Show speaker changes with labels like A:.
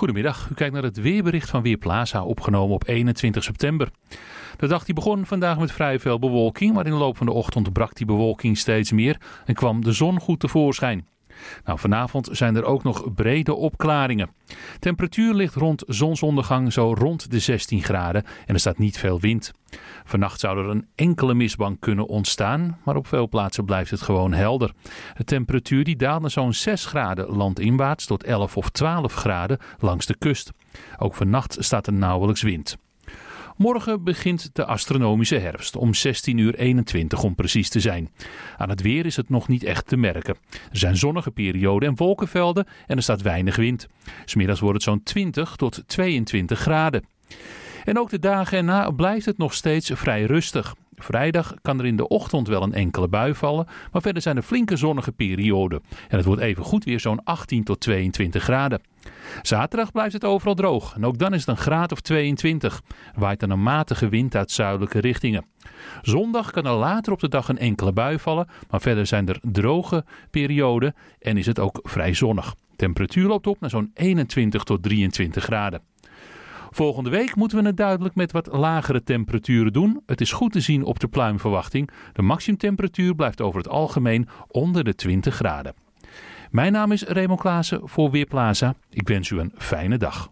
A: Goedemiddag, u kijkt naar het weerbericht van Weerplaza, opgenomen op 21 september. De dag die begon vandaag met vrij veel bewolking, maar in de loop van de ochtend brak die bewolking steeds meer en kwam de zon goed tevoorschijn. Nou, vanavond zijn er ook nog brede opklaringen. Temperatuur ligt rond zonsondergang zo rond de 16 graden en er staat niet veel wind. Vannacht zou er een enkele mistbank kunnen ontstaan, maar op veel plaatsen blijft het gewoon helder. De temperatuur die daalt naar zo'n 6 graden landinwaarts tot 11 of 12 graden langs de kust. Ook vannacht staat er nauwelijks wind. Morgen begint de astronomische herfst om 16.21 uur om precies te zijn. Aan het weer is het nog niet echt te merken. Er zijn zonnige perioden en wolkenvelden en er staat weinig wind. Smiddags wordt het zo'n 20 tot 22 graden. En ook de dagen erna blijft het nog steeds vrij rustig. Vrijdag kan er in de ochtend wel een enkele bui vallen, maar verder zijn er flinke zonnige perioden. En het wordt even goed weer zo'n 18 tot 22 graden. Zaterdag blijft het overal droog en ook dan is het een graad of 22. Waait dan een matige wind uit zuidelijke richtingen. Zondag kan er later op de dag een enkele bui vallen, maar verder zijn er droge perioden en is het ook vrij zonnig. Temperatuur loopt op naar zo'n 21 tot 23 graden. Volgende week moeten we het duidelijk met wat lagere temperaturen doen. Het is goed te zien op de pluimverwachting. De maximumtemperatuur blijft over het algemeen onder de 20 graden. Mijn naam is Raymond Klaassen voor Weerplaza. Ik wens u een fijne dag.